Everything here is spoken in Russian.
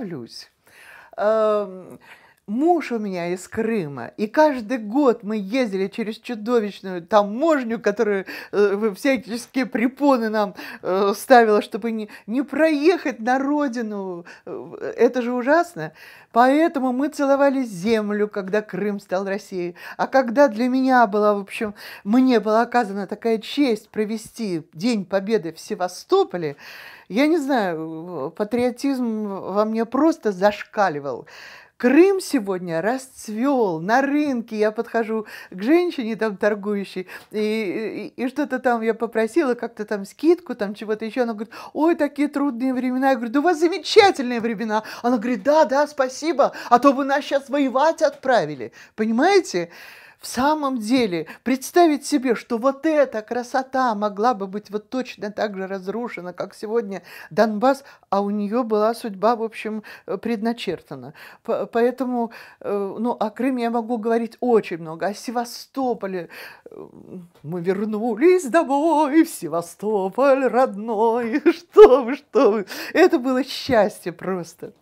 olhos. Um, Муж у меня из Крыма, и каждый год мы ездили через чудовищную таможню, которую э, всяческие препоны нам э, ставила, чтобы не, не проехать на родину. Э, это же ужасно. Поэтому мы целовали землю, когда Крым стал Россией. А когда для меня была, в общем, мне была оказана такая честь провести День Победы в Севастополе, я не знаю, э, патриотизм во мне просто зашкаливал. Крым сегодня расцвел на рынке. Я подхожу к женщине там торгующей, и, и, и что-то там я попросила, как-то там скидку, там чего-то еще. Она говорит, ой, такие трудные времена. Я говорю, да у вас замечательные времена. Она говорит, да, да, спасибо, а то бы нас сейчас воевать отправили. Понимаете? В самом деле, представить себе, что вот эта красота могла бы быть вот точно так же разрушена, как сегодня Донбасс, а у нее была судьба, в общем, э, предначертана. Поэтому, э, ну, о Крыме я могу говорить очень много, о Севастополе. Э, мы вернулись домой в Севастополь родной, что вы, что вы. Это было счастье просто.